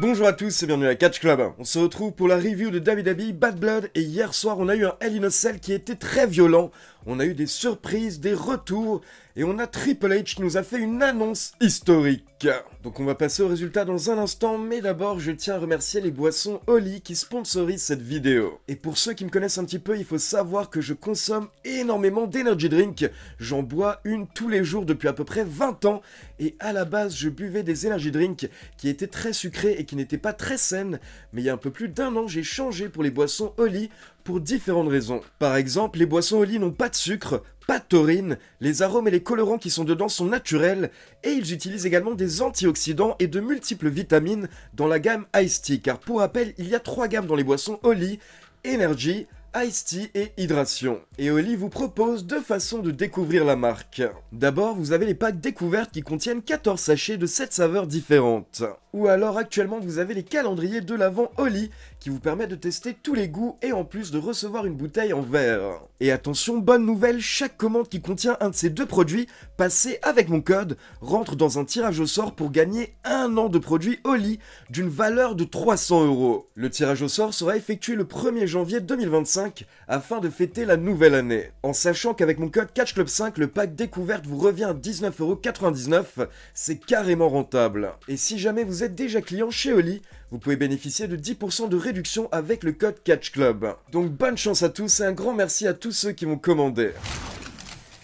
Bonjour à tous et bienvenue à Catch Club. On se retrouve pour la review de David Dabi, Bad Blood, et hier soir on a eu un Hell in a Cell qui était très violent on a eu des surprises, des retours, et on a Triple H qui nous a fait une annonce historique. Donc on va passer au résultat dans un instant, mais d'abord je tiens à remercier les boissons Oli qui sponsorisent cette vidéo. Et pour ceux qui me connaissent un petit peu, il faut savoir que je consomme énormément d'energy drink. J'en bois une tous les jours depuis à peu près 20 ans, et à la base je buvais des energy drink qui étaient très sucrés et qui n'étaient pas très saines, mais il y a un peu plus d'un an j'ai changé pour les boissons Oli pour différentes raisons. Par exemple, les boissons Oli n'ont pas de sucre, pas de taurine, les arômes et les colorants qui sont dedans sont naturels, et ils utilisent également des antioxydants et de multiples vitamines dans la gamme Ice Tea, car pour rappel, il y a trois gammes dans les boissons Oli, Energy, Ice Tea et Hydration. Et Oli vous propose deux façons de découvrir la marque. D'abord, vous avez les packs découvertes qui contiennent 14 sachets de 7 saveurs différentes. Ou alors, actuellement, vous avez les calendriers de l'avant Oli qui vous permet de tester tous les goûts et en plus de recevoir une bouteille en verre. Et attention, bonne nouvelle, chaque commande qui contient un de ces deux produits, passée avec mon code, rentre dans un tirage au sort pour gagner un an de produits Oli d'une valeur de 300 euros. Le tirage au sort sera effectué le 1er janvier 2025 afin de fêter la nouvelle année. En sachant qu'avec mon code catchclub 5, le pack découverte vous revient à 19,99€, c'est carrément rentable. Et si jamais vous êtes déjà client chez Oli, vous pouvez bénéficier de 10% de réduction avec le code Catch Club. Donc bonne chance à tous et un grand merci à tous ceux qui m'ont commandé.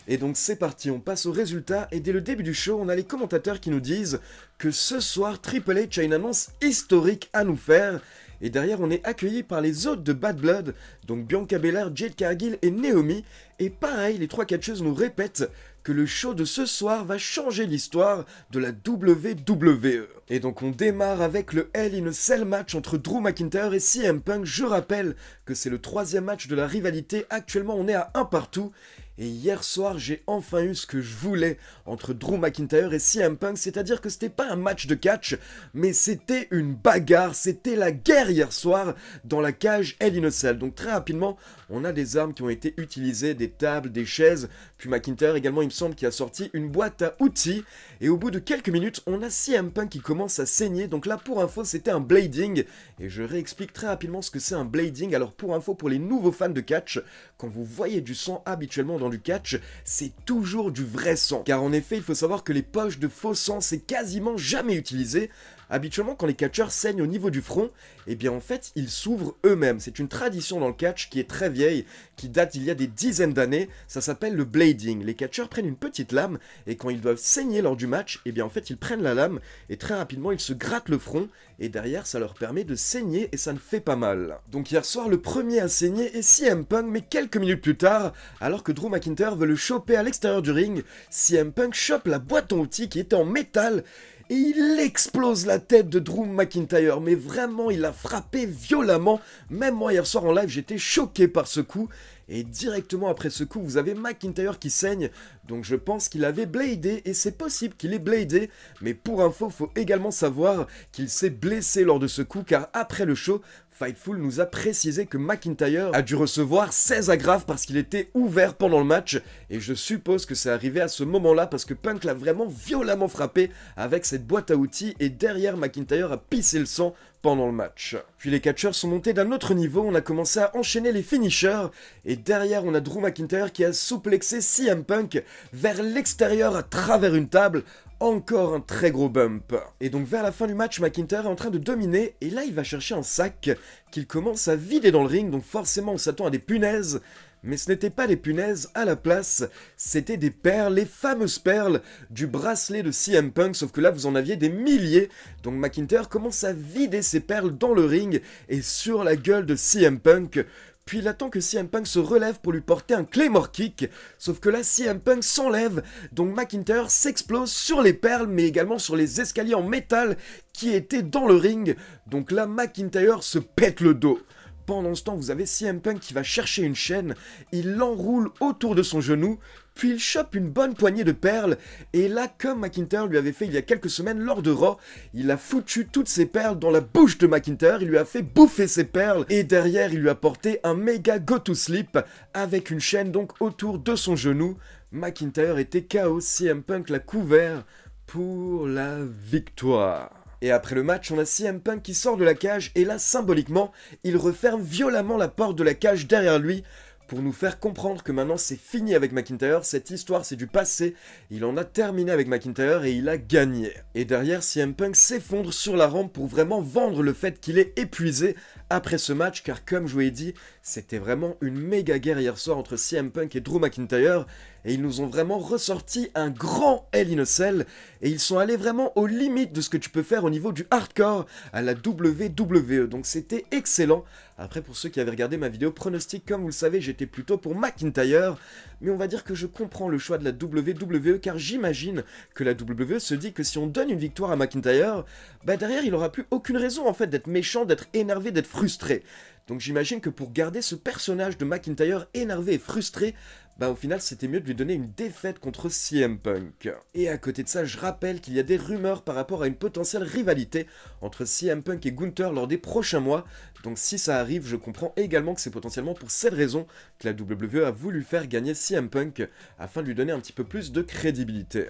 Et donc c'est parti, on passe au résultat et dès le début du show, on a les commentateurs qui nous disent que ce soir Triple H a une annonce historique à nous faire. Et derrière, on est accueilli par les hôtes de Bad Blood, donc Bianca Belair, Jade Cargill et Naomi. Et pareil, les trois catcheuses nous répètent que le show de ce soir va changer l'histoire de la WWE. Et donc on démarre avec le Hell in a Cell match entre Drew McIntyre et CM Punk. Je rappelle que c'est le troisième match de la rivalité. Actuellement on est à un partout et hier soir, j'ai enfin eu ce que je voulais entre Drew McIntyre et CM Punk, c'est-à-dire que c'était pas un match de catch, mais c'était une bagarre, c'était la guerre hier soir dans la cage El Inocel. Donc très rapidement, on a des armes qui ont été utilisées, des tables, des chaises, puis McIntyre également, il me semble, qui a sorti une boîte à outils, et au bout de quelques minutes, on a CM Punk qui commence à saigner, donc là pour info, c'était un blading, et je réexplique très rapidement ce que c'est un blading, alors pour info, pour les nouveaux fans de catch, quand vous voyez du sang habituellement dans du catch, c'est toujours du vrai sang. Car en effet, il faut savoir que les poches de faux sang, c'est quasiment jamais utilisé, Habituellement, quand les catcheurs saignent au niveau du front, eh bien en fait, ils s'ouvrent eux-mêmes. C'est une tradition dans le catch qui est très vieille, qui date il y a des dizaines d'années. Ça s'appelle le blading. Les catcheurs prennent une petite lame et quand ils doivent saigner lors du match, eh bien en fait, ils prennent la lame et très rapidement, ils se grattent le front et derrière, ça leur permet de saigner et ça ne fait pas mal. Donc hier soir, le premier à saigner est CM Punk, mais quelques minutes plus tard, alors que Drew McIntyre veut le choper à l'extérieur du ring, CM Punk chope la boîte en outil qui était en métal et il explose la tête de Drew McIntyre. Mais vraiment, il a frappé violemment. Même moi, hier soir en live, j'étais choqué par ce coup. Et directement après ce coup, vous avez McIntyre qui saigne, donc je pense qu'il avait bladé, et c'est possible qu'il ait bladé, mais pour info, il faut également savoir qu'il s'est blessé lors de ce coup, car après le show, Fightful nous a précisé que McIntyre a dû recevoir 16 agrafes parce qu'il était ouvert pendant le match et je suppose que c'est arrivé à ce moment-là parce que Punk l'a vraiment violemment frappé avec cette boîte à outils et derrière McIntyre a pissé le sang pendant le match. Puis les catcheurs sont montés d'un autre niveau, on a commencé à enchaîner les finishers, et derrière on a Drew McIntyre qui a souplexé CM Punk vers l'extérieur à travers une table, encore un très gros bump. Et donc vers la fin du match, McIntyre est en train de dominer, et là il va chercher un sac qu'il commence à vider dans le ring, donc forcément on s'attend à des punaises, mais ce n'était pas des punaises à la place, c'était des perles, les fameuses perles du bracelet de CM Punk, sauf que là vous en aviez des milliers. Donc McIntyre commence à vider ses perles dans le ring et sur la gueule de CM Punk puis il attend que CM Punk se relève pour lui porter un Claymore Kick, sauf que là CM Punk s'enlève, donc McIntyre s'explose sur les perles mais également sur les escaliers en métal qui étaient dans le ring, donc là McIntyre se pète le dos. Pendant ce temps, vous avez CM Punk qui va chercher une chaîne, il l'enroule autour de son genou, puis il chope une bonne poignée de perles, et là, comme McIntyre lui avait fait il y a quelques semaines lors de Raw, il a foutu toutes ses perles dans la bouche de McIntyre, il lui a fait bouffer ses perles, et derrière, il lui a porté un méga go to sleep, avec une chaîne donc autour de son genou. McIntyre était KO, CM Punk l'a couvert pour la victoire. Et après le match, on a CM Punk qui sort de la cage et là, symboliquement, il referme violemment la porte de la cage derrière lui pour nous faire comprendre que maintenant c'est fini avec McIntyre, cette histoire c'est du passé, il en a terminé avec McIntyre et il a gagné. Et derrière, CM Punk s'effondre sur la rampe pour vraiment vendre le fait qu'il est épuisé après ce match, car comme je vous l'ai dit, c'était vraiment une méga guerre hier soir entre CM Punk et Drew McIntyre, et ils nous ont vraiment ressorti un grand Hell in a Cell, et ils sont allés vraiment aux limites de ce que tu peux faire au niveau du hardcore à la WWE, donc c'était excellent. Après, pour ceux qui avaient regardé ma vidéo pronostic, comme vous le savez, j'étais plutôt pour McIntyre, mais on va dire que je comprends le choix de la WWE, car j'imagine que la WWE se dit que si on donne une victoire à McIntyre, bah derrière, il n'aura plus aucune raison, en fait, d'être méchant, d'être énervé, d'être frustré. Donc j'imagine que pour garder ce personnage de McIntyre énervé et frustré, bah au final c'était mieux de lui donner une défaite contre CM Punk. Et à côté de ça, je rappelle qu'il y a des rumeurs par rapport à une potentielle rivalité entre CM Punk et Gunther lors des prochains mois, donc si ça arrive, je comprends également que c'est potentiellement pour cette raison que la WWE a voulu faire gagner CM Punk, afin de lui donner un petit peu plus de crédibilité.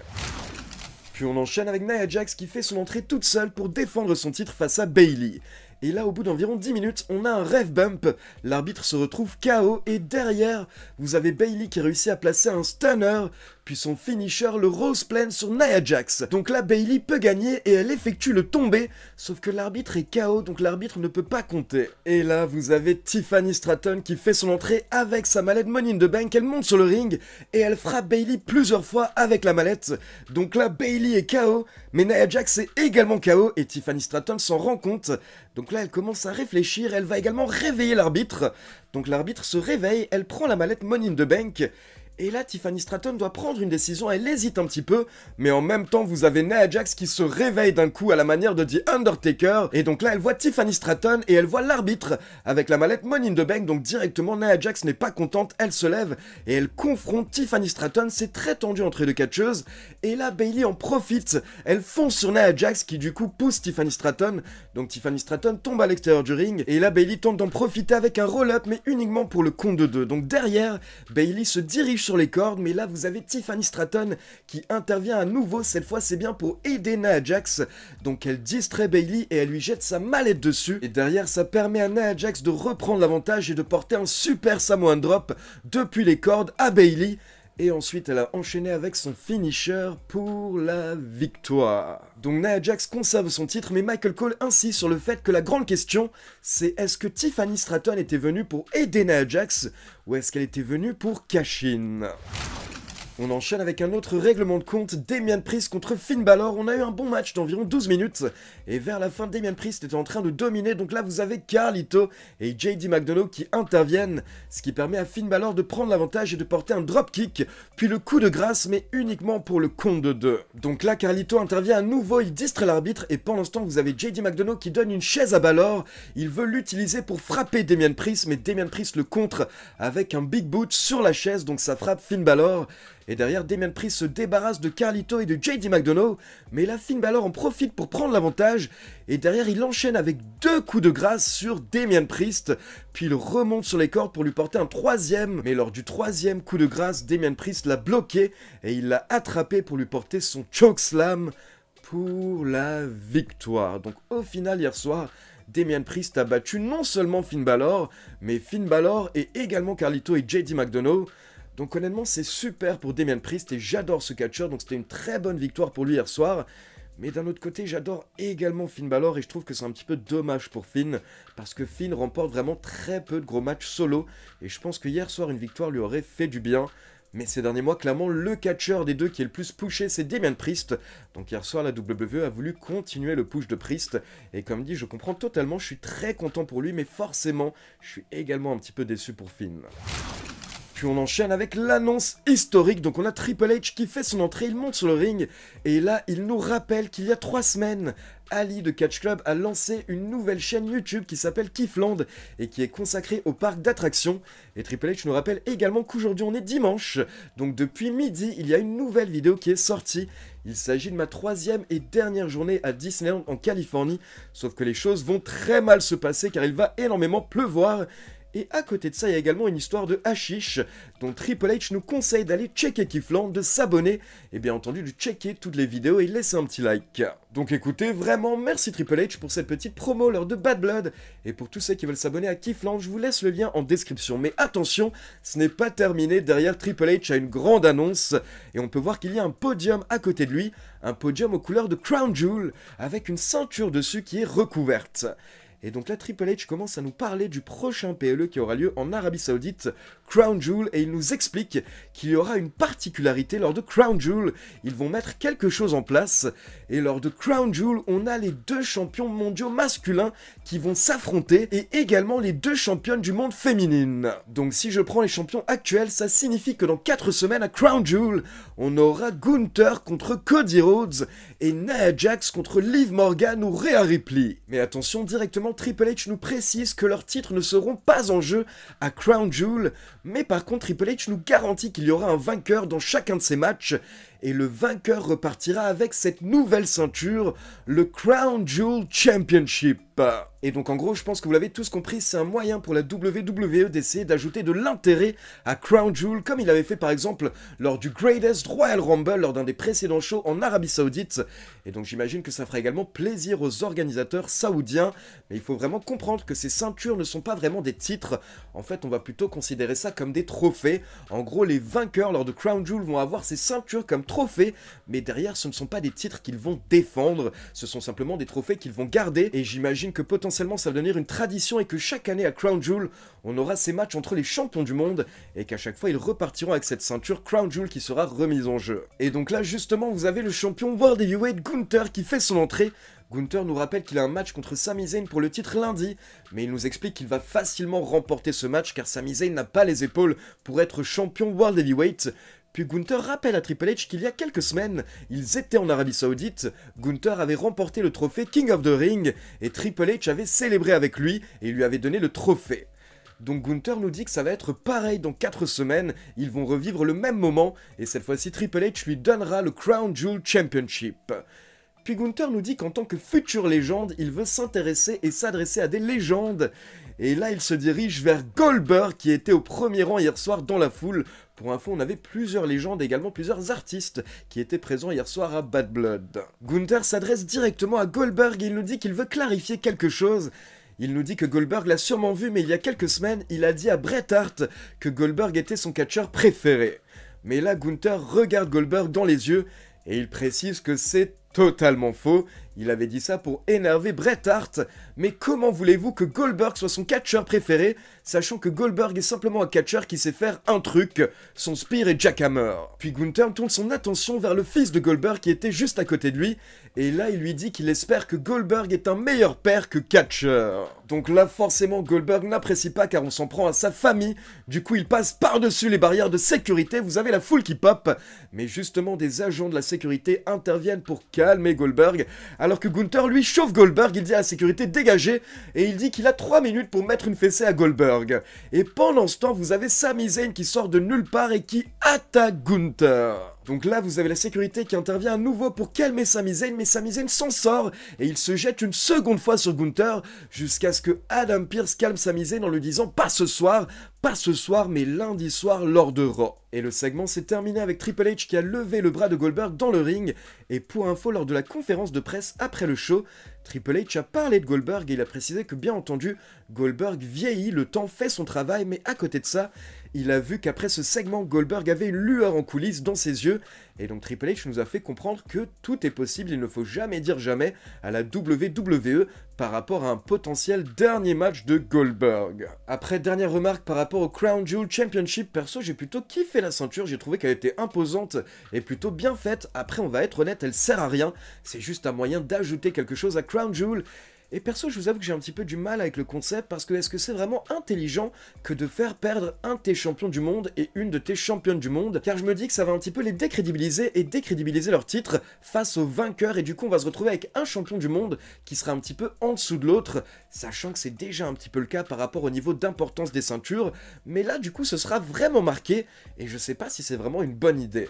Puis on enchaîne avec Nia Jax qui fait son entrée toute seule pour défendre son titre face à Bailey. Et là, au bout d'environ 10 minutes, on a un rêve bump. L'arbitre se retrouve KO et derrière, vous avez Bailey qui réussit à placer un stunner puis son finisher, le Rose Plane sur Nia Jax. Donc là, Bailey peut gagner et elle effectue le tombé, sauf que l'arbitre est KO, donc l'arbitre ne peut pas compter. Et là, vous avez Tiffany Stratton qui fait son entrée avec sa mallette Money in the Bank, elle monte sur le ring et elle frappe Bailey plusieurs fois avec la mallette. Donc là, Bailey est KO, mais Nia Jax est également KO et Tiffany Stratton s'en rend compte. Donc là, elle commence à réfléchir, elle va également réveiller l'arbitre. Donc l'arbitre se réveille, elle prend la mallette Money in the Bank et là, Tiffany Stratton doit prendre une décision, elle hésite un petit peu, mais en même temps, vous avez Nia Jax qui se réveille d'un coup à la manière de The Undertaker, et donc là, elle voit Tiffany Stratton et elle voit l'arbitre avec la mallette Money in the Bank, donc directement, Nia Jax n'est pas contente, elle se lève et elle confronte Tiffany Stratton, c'est très tendu entre les deux catcheuses, et là, Bailey en profite, elle fonce sur Nia Jax qui du coup pousse Tiffany Stratton, donc Tiffany Stratton tombe à l'extérieur du ring, et là, Bailey tente d'en profiter avec un roll-up, mais uniquement pour le compte de deux, donc derrière, Bailey se dirige les cordes, mais là vous avez Tiffany Stratton qui intervient à nouveau, cette fois c'est bien pour aider Nia Jax, donc elle distrait Bailey et elle lui jette sa mallette dessus, et derrière ça permet à Nia Jax de reprendre l'avantage et de porter un super Samoan Drop depuis les cordes à Bailey, et ensuite elle a enchaîné avec son finisher pour la victoire. Donc Nia Jax conserve son titre, mais Michael Cole insiste sur le fait que la grande question, c'est est-ce que Tiffany Stratton était venue pour aider Nia Jax, ou est-ce qu'elle était venue pour cash on enchaîne avec un autre règlement de compte, Damien Priest contre Finn Balor, on a eu un bon match d'environ 12 minutes, et vers la fin Damien Priest était en train de dominer, donc là vous avez Carlito et JD McDonough qui interviennent, ce qui permet à Finn Balor de prendre l'avantage et de porter un drop kick. puis le coup de grâce, mais uniquement pour le compte de deux. Donc là Carlito intervient à nouveau, il distrait l'arbitre, et pendant ce temps vous avez JD McDonough qui donne une chaise à Balor, il veut l'utiliser pour frapper Damien Priest, mais Damien Priest le contre avec un big boot sur la chaise, donc ça frappe Finn Balor, et derrière, Damien Priest se débarrasse de Carlito et de JD McDonough, mais la Finn Balor en profite pour prendre l'avantage, et derrière il enchaîne avec deux coups de grâce sur Damien Priest, puis il remonte sur les cordes pour lui porter un troisième, mais lors du troisième coup de grâce, Damien Priest l'a bloqué, et il l'a attrapé pour lui porter son Slam pour la victoire. Donc au final hier soir, Damien Priest a battu non seulement Finn Balor, mais Finn Balor et également Carlito et JD McDonough, donc honnêtement, c'est super pour Damien Priest et j'adore ce catcher, donc c'était une très bonne victoire pour lui hier soir. Mais d'un autre côté, j'adore également Finn Balor et je trouve que c'est un petit peu dommage pour Finn, parce que Finn remporte vraiment très peu de gros matchs solo, et je pense que hier soir, une victoire lui aurait fait du bien. Mais ces derniers mois, clairement, le catcher des deux qui est le plus pushé, c'est Damien Priest. Donc hier soir, la WWE a voulu continuer le push de Priest. Et comme dit, je comprends totalement, je suis très content pour lui, mais forcément, je suis également un petit peu déçu pour Finn. Puis on enchaîne avec l'annonce historique. Donc on a Triple H qui fait son entrée, il monte sur le ring. Et là, il nous rappelle qu'il y a trois semaines, Ali de Catch Club a lancé une nouvelle chaîne YouTube qui s'appelle Kifland et qui est consacrée au parc d'attractions. Et Triple H nous rappelle également qu'aujourd'hui on est dimanche, donc depuis midi il y a une nouvelle vidéo qui est sortie. Il s'agit de ma troisième et dernière journée à Disneyland en Californie, sauf que les choses vont très mal se passer car il va énormément pleuvoir et à côté de ça, il y a également une histoire de hashish, dont Triple H nous conseille d'aller checker Kifland, de s'abonner, et bien entendu de checker toutes les vidéos et laisser un petit like. Donc écoutez, vraiment merci Triple H pour cette petite promo lors de Bad Blood, et pour tous ceux qui veulent s'abonner à Kifland, je vous laisse le lien en description. Mais attention, ce n'est pas terminé, derrière Triple H a une grande annonce, et on peut voir qu'il y a un podium à côté de lui, un podium aux couleurs de Crown Jewel, avec une ceinture dessus qui est recouverte. Et donc la Triple H commence à nous parler du prochain PLE qui aura lieu en Arabie Saoudite Crown Jewel et il nous explique qu'il y aura une particularité lors de Crown Jewel. Ils vont mettre quelque chose en place et lors de Crown Jewel, on a les deux champions mondiaux masculins qui vont s'affronter et également les deux championnes du monde féminine. Donc si je prends les champions actuels, ça signifie que dans 4 semaines à Crown Jewel, on aura Gunther contre Cody Rhodes et Nia Jax contre Liv Morgan ou Rhea Ripley. Mais attention, directement Triple H nous précise que leurs titres ne seront pas en jeu à Crown Jewel, mais par contre, Triple H nous garantit qu'il y aura un vainqueur dans chacun de ces matchs, et le vainqueur repartira avec cette nouvelle ceinture, le Crown Jewel Championship. Bah. Et donc en gros, je pense que vous l'avez tous compris, c'est un moyen pour la WWE d'essayer d'ajouter de l'intérêt à Crown Jewel, comme il avait fait par exemple lors du Greatest Royal Rumble, lors d'un des précédents shows en Arabie Saoudite. Et donc j'imagine que ça fera également plaisir aux organisateurs saoudiens, mais il faut vraiment comprendre que ces ceintures ne sont pas vraiment des titres. En fait, on va plutôt considérer ça comme des trophées. En gros, les vainqueurs lors de Crown Jewel vont avoir ces ceintures comme trophées, mais derrière, ce ne sont pas des titres qu'ils vont défendre, ce sont simplement des trophées qu'ils vont garder, et j'imagine que potentiellement ça va devenir une tradition et que chaque année à Crown Jewel, on aura ces matchs entre les champions du monde et qu'à chaque fois ils repartiront avec cette ceinture Crown Jewel qui sera remise en jeu. Et donc là justement, vous avez le champion World Heavyweight Gunther qui fait son entrée Gunther nous rappelle qu'il a un match contre Sami Zayn pour le titre lundi, mais il nous explique qu'il va facilement remporter ce match car Sami Zayn n'a pas les épaules pour être champion World Heavyweight. Puis Gunther rappelle à Triple H qu'il y a quelques semaines, ils étaient en Arabie Saoudite, Gunther avait remporté le trophée King of the Ring, et Triple H avait célébré avec lui et lui avait donné le trophée. Donc Gunther nous dit que ça va être pareil dans 4 semaines, ils vont revivre le même moment, et cette fois-ci Triple H lui donnera le Crown Jewel Championship. Puis Gunther nous dit qu'en tant que future légende, il veut s'intéresser et s'adresser à des légendes, et là, il se dirige vers Goldberg, qui était au premier rang hier soir dans la foule. Pour info, on avait plusieurs légendes, également plusieurs artistes, qui étaient présents hier soir à Bad Blood. Gunther s'adresse directement à Goldberg et il nous dit qu'il veut clarifier quelque chose. Il nous dit que Goldberg l'a sûrement vu, mais il y a quelques semaines, il a dit à Bret Hart que Goldberg était son catcheur préféré. Mais là, Gunther regarde Goldberg dans les yeux et il précise que c'est totalement faux il avait dit ça pour énerver Bret Hart, mais comment voulez-vous que Goldberg soit son catcheur préféré, sachant que Goldberg est simplement un catcheur qui sait faire un truc, son spear Jack jackhammer. Puis Gunther tourne son attention vers le fils de Goldberg qui était juste à côté de lui, et là il lui dit qu'il espère que Goldberg est un meilleur père que catcheur. Donc là forcément Goldberg n'apprécie pas car on s'en prend à sa famille, du coup il passe par-dessus les barrières de sécurité, vous avez la foule qui pop, mais justement des agents de la sécurité interviennent pour calmer Goldberg, alors que Gunther lui chauffe Goldberg, il dit à la sécurité dégagez et il dit qu'il a 3 minutes pour mettre une fessée à Goldberg. Et pendant ce temps, vous avez Sami Zayn qui sort de nulle part et qui attaque Gunther. Donc là, vous avez la sécurité qui intervient à nouveau pour calmer Sami Zayn, mais Sami Zayn s'en sort et il se jette une seconde fois sur Gunther jusqu'à ce que Adam Pierce calme Sami Zayn en lui disant pas ce soir, pas ce soir, mais lundi soir lors de Raw. Et le segment s'est terminé avec Triple H qui a levé le bras de Goldberg dans le ring. Et pour info, lors de la conférence de presse après le show, Triple H a parlé de Goldberg et il a précisé que bien entendu, Goldberg vieillit, le temps fait son travail, mais à côté de ça, il a vu qu'après ce segment, Goldberg avait une lueur en coulisses dans ses yeux. Et donc Triple H nous a fait comprendre que tout est possible, il ne faut jamais dire jamais à la WWE par rapport à un potentiel dernier match de Goldberg. Après, dernière remarque par rapport au Crown Jewel Championship, perso, j'ai plutôt kiffé la ceinture, j'ai trouvé qu'elle était imposante et plutôt bien faite. Après, on va être honnête, elle sert à rien, c'est juste un moyen d'ajouter quelque chose à Crown Jewel. Et perso, je vous avoue que j'ai un petit peu du mal avec le concept parce que est-ce que c'est vraiment intelligent que de faire perdre un de tes champions du monde et une de tes championnes du monde Car je me dis que ça va un petit peu les décrédibiliser et décrédibiliser leur titre face aux vainqueurs et du coup on va se retrouver avec un champion du monde qui sera un petit peu en dessous de l'autre, sachant que c'est déjà un petit peu le cas par rapport au niveau d'importance des ceintures, mais là du coup ce sera vraiment marqué et je sais pas si c'est vraiment une bonne idée.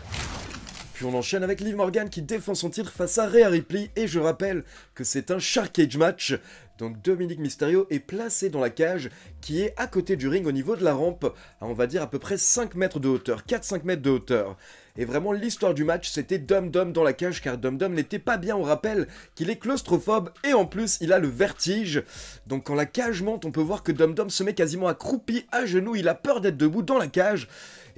Puis on enchaîne avec Liv Morgan qui défend son titre face à Rhea Ripley et je rappelle que c'est un Shark Cage match. Donc Dominique Mysterio est placé dans la cage qui est à côté du ring au niveau de la rampe, à on va dire à peu près 5 mètres de hauteur, 4-5 mètres de hauteur. Et vraiment l'histoire du match c'était Dum Dum dans la cage car Dum Dum n'était pas bien, on rappelle qu'il est claustrophobe et en plus il a le vertige. Donc quand la cage monte on peut voir que Dum Dum se met quasiment accroupi à genoux, il a peur d'être debout dans la cage.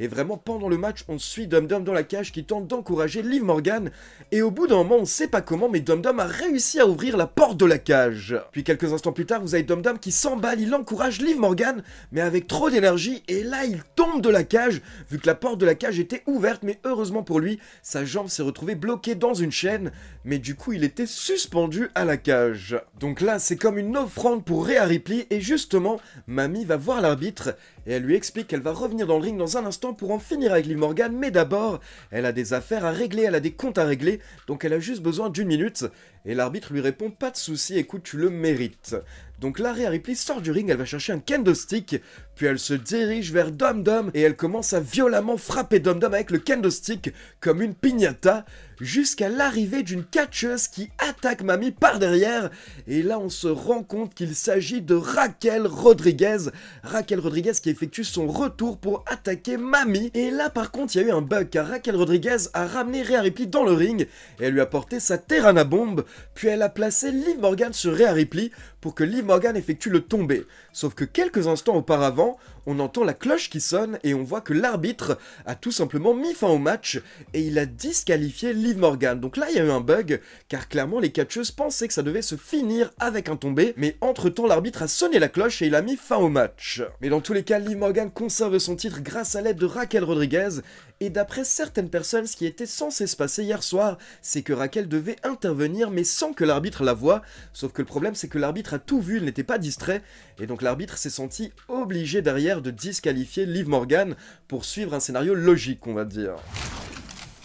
Et vraiment, pendant le match, on suit Dum Dum dans la cage qui tente d'encourager Liv Morgan. Et au bout d'un moment, on ne sait pas comment, mais Dum Dum a réussi à ouvrir la porte de la cage. Puis quelques instants plus tard, vous avez Dum Dum qui s'emballe, il encourage Liv Morgan, mais avec trop d'énergie. Et là, il tombe de la cage, vu que la porte de la cage était ouverte, mais heureusement pour lui, sa jambe s'est retrouvée bloquée dans une chaîne. Mais du coup, il était suspendu à la cage. Donc là, c'est comme une offrande pour Réa Ripley. Et justement, Mamie va voir l'arbitre et elle lui explique qu'elle va revenir dans le ring dans un instant pour en finir avec Liv Morgan, mais d'abord, elle a des affaires à régler, elle a des comptes à régler, donc elle a juste besoin d'une minute, et l'arbitre lui répond pas de soucis, écoute, tu le mérites. Donc Larry Rhea Ripley sort du ring, elle va chercher un candlestick puis elle se dirige vers Dom Dom et elle commence à violemment frapper Dom Dom avec le candlestick comme une piñata jusqu'à l'arrivée d'une catcheuse qui attaque Mamie par derrière. Et là, on se rend compte qu'il s'agit de Raquel Rodriguez. Raquel Rodriguez qui effectue son retour pour attaquer Mamie. Et là, par contre, il y a eu un bug car Raquel Rodriguez a ramené Rhea Ripley dans le ring et elle lui a porté sa Terrana bombe Puis elle a placé Liv Morgan sur Rhea Ripley pour que Liv Morgan effectue le tombé. Sauf que quelques instants auparavant, temps on entend la cloche qui sonne et on voit que l'arbitre a tout simplement mis fin au match et il a disqualifié Liv Morgan. Donc là, il y a eu un bug, car clairement, les catcheuses pensaient que ça devait se finir avec un tombé, mais entre-temps, l'arbitre a sonné la cloche et il a mis fin au match. Mais dans tous les cas, Liv Morgan conserve son titre grâce à l'aide de Raquel Rodriguez, et d'après certaines personnes, ce qui était censé se passer hier soir, c'est que Raquel devait intervenir, mais sans que l'arbitre la voie, sauf que le problème, c'est que l'arbitre a tout vu, il n'était pas distrait, et donc l'arbitre s'est senti obligé derrière de disqualifier Liv Morgan pour suivre un scénario logique, on va dire.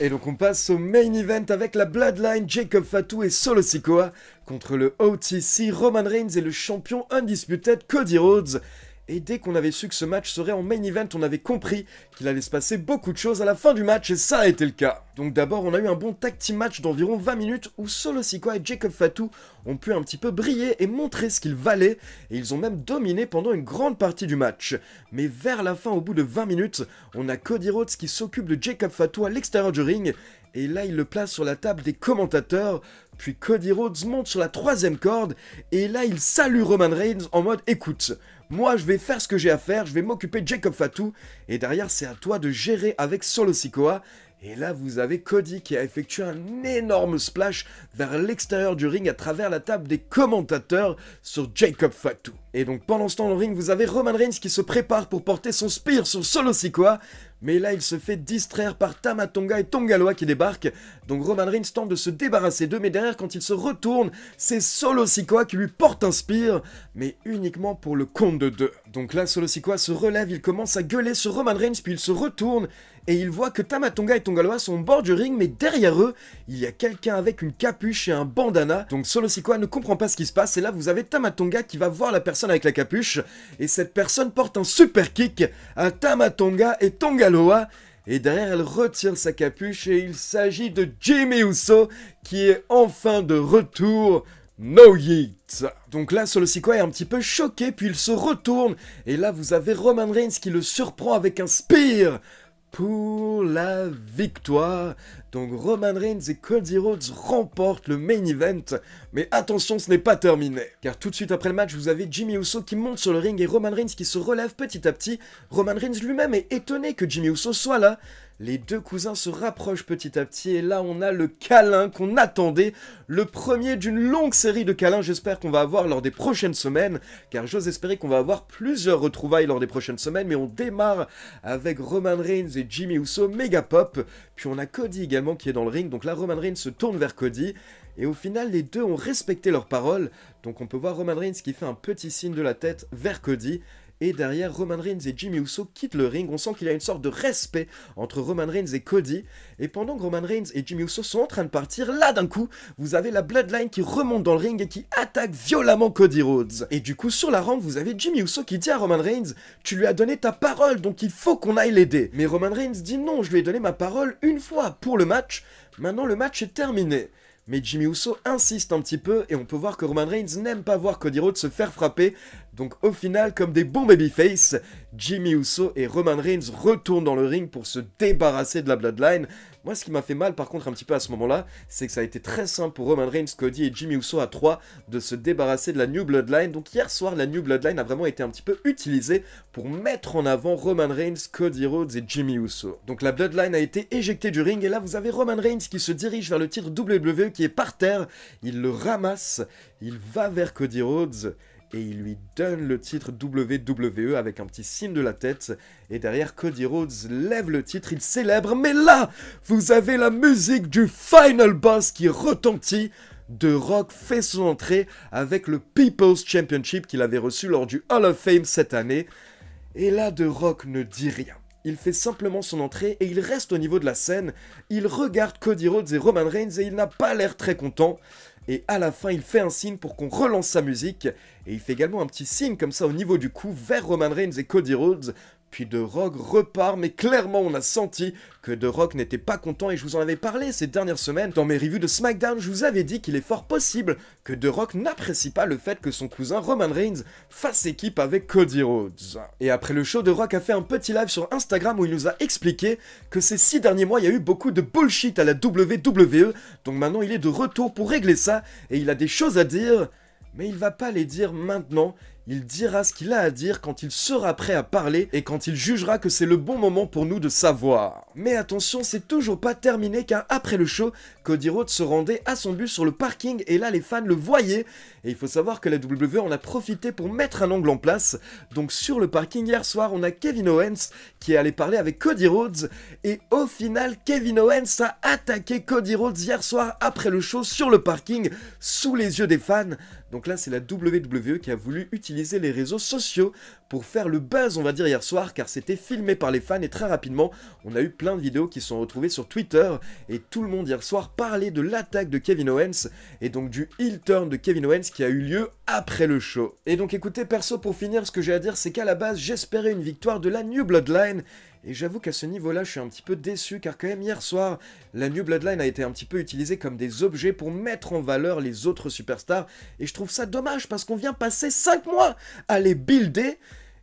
Et donc on passe au main event avec la Bloodline, Jacob Fatou et Solo Sikoa contre le OTC, Roman Reigns et le champion undisputed Cody Rhodes. Et dès qu'on avait su que ce match serait en main event, on avait compris qu'il allait se passer beaucoup de choses à la fin du match, et ça a été le cas. Donc d'abord, on a eu un bon tag match d'environ 20 minutes où Solo Sikoa et Jacob Fatou ont pu un petit peu briller et montrer ce qu'ils valaient, et ils ont même dominé pendant une grande partie du match. Mais vers la fin, au bout de 20 minutes, on a Cody Rhodes qui s'occupe de Jacob Fatou à l'extérieur du ring, et là il le place sur la table des commentateurs, puis Cody Rhodes monte sur la troisième corde, et là il salue Roman Reigns en mode écoute, moi je vais faire ce que j'ai à faire, je vais m'occuper de Jacob Fatou, et derrière c'est à toi de gérer avec Solo Sikoa, et là, vous avez Cody qui a effectué un énorme splash vers l'extérieur du ring à travers la table des commentateurs sur Jacob Fatou. Et donc pendant ce temps, dans le ring, vous avez Roman Reigns qui se prépare pour porter son spear sur Solo Sikoa. Mais là, il se fait distraire par Tamatonga et Tongaloa qui débarquent. Donc Roman Reigns tente de se débarrasser d'eux, mais derrière, quand il se retourne, c'est Solo Sikoa qui lui porte un spear, mais uniquement pour le compte de deux. Donc là, Solo Sikoa se relève, il commence à gueuler sur Roman Reigns, puis il se retourne, et il voit que Tamatonga et Tongaloa sont au bord du ring, mais derrière eux, il y a quelqu'un avec une capuche et un bandana. Donc Solo Sikoa ne comprend pas ce qui se passe, et là, vous avez Tamatonga qui va voir la personne avec la capuche, et cette personne porte un super kick à Tamatonga et Tongaloa. Et derrière, elle retire sa capuche et il s'agit de Jimmy Uso qui est enfin de retour. No Yeet. Donc là, Solo est un petit peu choqué, puis il se retourne. Et là, vous avez Roman Reigns qui le surprend avec un spear pour la victoire. Donc Roman Reigns et Cody Rhodes remportent le main event. Mais attention, ce n'est pas terminé. Car tout de suite après le match, vous avez Jimmy Uso qui monte sur le ring et Roman Reigns qui se relève petit à petit. Roman Reigns lui-même est étonné que Jimmy Uso soit là. Les deux cousins se rapprochent petit à petit et là on a le câlin qu'on attendait, le premier d'une longue série de câlins j'espère qu'on va avoir lors des prochaines semaines, car j'ose espérer qu'on va avoir plusieurs retrouvailles lors des prochaines semaines, mais on démarre avec Roman Reigns et Jimmy Uso, méga pop, puis on a Cody également qui est dans le ring, donc là Roman Reigns se tourne vers Cody, et au final, les deux ont respecté leurs paroles, donc on peut voir Roman Reigns qui fait un petit signe de la tête vers Cody, et derrière, Roman Reigns et Jimmy Uso quittent le ring. On sent qu'il y a une sorte de respect entre Roman Reigns et Cody. Et pendant que Roman Reigns et Jimmy Uso sont en train de partir, là d'un coup, vous avez la Bloodline qui remonte dans le ring et qui attaque violemment Cody Rhodes. Et du coup, sur la rampe, vous avez Jimmy Uso qui dit à Roman Reigns Tu lui as donné ta parole, donc il faut qu'on aille l'aider. Mais Roman Reigns dit Non, je lui ai donné ma parole une fois pour le match. Maintenant, le match est terminé. Mais Jimmy Uso insiste un petit peu et on peut voir que Roman Reigns n'aime pas voir Cody Rhodes se faire frapper donc au final, comme des bons babyface, Jimmy Uso et Roman Reigns retournent dans le ring pour se débarrasser de la Bloodline. Moi, ce qui m'a fait mal par contre un petit peu à ce moment-là, c'est que ça a été très simple pour Roman Reigns, Cody et Jimmy Uso à trois de se débarrasser de la New Bloodline. Donc hier soir, la New Bloodline a vraiment été un petit peu utilisée pour mettre en avant Roman Reigns, Cody Rhodes et Jimmy Uso. Donc la Bloodline a été éjectée du ring et là vous avez Roman Reigns qui se dirige vers le titre WWE qui est par terre. Il le ramasse, il va vers Cody Rhodes et il lui donne le titre WWE avec un petit signe de la tête. Et derrière, Cody Rhodes lève le titre, il célèbre, mais là, vous avez la musique du Final Boss qui retentit. De Rock fait son entrée avec le People's Championship qu'il avait reçu lors du Hall of Fame cette année. Et là, De Rock ne dit rien. Il fait simplement son entrée et il reste au niveau de la scène. Il regarde Cody Rhodes et Roman Reigns et il n'a pas l'air très content et à la fin il fait un signe pour qu'on relance sa musique et il fait également un petit signe comme ça au niveau du cou vers Roman Reigns et Cody Rhodes puis De Rock repart, mais clairement on a senti que de Rock n'était pas content et je vous en avais parlé ces dernières semaines. Dans mes revues de SmackDown, je vous avais dit qu'il est fort possible que de Rock n'apprécie pas le fait que son cousin Roman Reigns fasse équipe avec Cody Rhodes. Et après le show, de Rock a fait un petit live sur Instagram où il nous a expliqué que ces six derniers mois, il y a eu beaucoup de bullshit à la WWE, donc maintenant il est de retour pour régler ça et il a des choses à dire mais il va pas les dire maintenant, il dira ce qu'il a à dire quand il sera prêt à parler et quand il jugera que c'est le bon moment pour nous de savoir. Mais attention, c'est toujours pas terminé car après le show, Cody Rhodes se rendait à son bus sur le parking et là les fans le voyaient. Et il faut savoir que la WWE en a profité pour mettre un angle en place. Donc sur le parking hier soir, on a Kevin Owens qui est allé parler avec Cody Rhodes et au final, Kevin Owens a attaqué Cody Rhodes hier soir après le show sur le parking sous les yeux des fans. Donc là, c'est la WWE qui a voulu utiliser les réseaux sociaux pour faire le buzz, on va dire, hier soir, car c'était filmé par les fans et très rapidement, on a eu plein de vidéos qui sont retrouvées sur Twitter et tout le monde hier soir parlait de l'attaque de Kevin Owens et donc du heel turn de Kevin Owens qui a eu lieu après le show. Et donc écoutez, perso, pour finir, ce que j'ai à dire, c'est qu'à la base, j'espérais une victoire de la New Bloodline et j'avoue qu'à ce niveau-là, je suis un petit peu déçu, car quand même hier soir, la New Bloodline a été un petit peu utilisée comme des objets pour mettre en valeur les autres superstars, et je trouve ça dommage, parce qu'on vient passer 5 mois à les builder,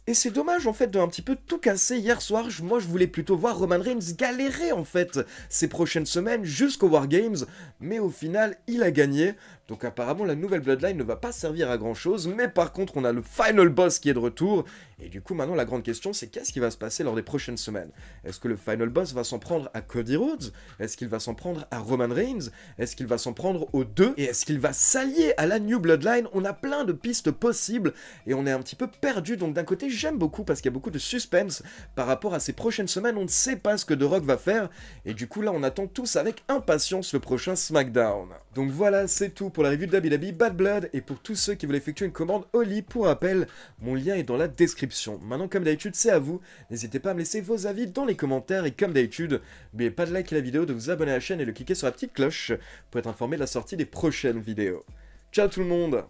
et c'est dommage en fait de un petit peu tout casser hier soir, moi je voulais plutôt voir Roman Reigns galérer en fait ces prochaines semaines jusqu'au Wargames, mais au final il a gagné, donc apparemment la nouvelle Bloodline ne va pas servir à grand chose, mais par contre on a le final boss qui est de retour, et du coup, maintenant, la grande question, c'est qu'est-ce qui va se passer lors des prochaines semaines Est-ce que le final boss va s'en prendre à Cody Rhodes Est-ce qu'il va s'en prendre à Roman Reigns Est-ce qu'il va s'en prendre aux deux Et est-ce qu'il va s'allier à la New Bloodline On a plein de pistes possibles et on est un petit peu perdu. Donc d'un côté, j'aime beaucoup parce qu'il y a beaucoup de suspense par rapport à ces prochaines semaines. On ne sait pas ce que The Rock va faire et du coup là, on attend tous avec impatience le prochain SmackDown. Donc voilà, c'est tout pour la revue de Bad Blood et pour tous ceux qui veulent effectuer une commande Oli, pour rappel, mon lien est dans la description Maintenant, comme d'habitude, c'est à vous. N'hésitez pas à me laisser vos avis dans les commentaires et comme d'habitude, n'oubliez pas de liker la vidéo, de vous abonner à la chaîne et de cliquer sur la petite cloche pour être informé de la sortie des prochaines vidéos. Ciao tout le monde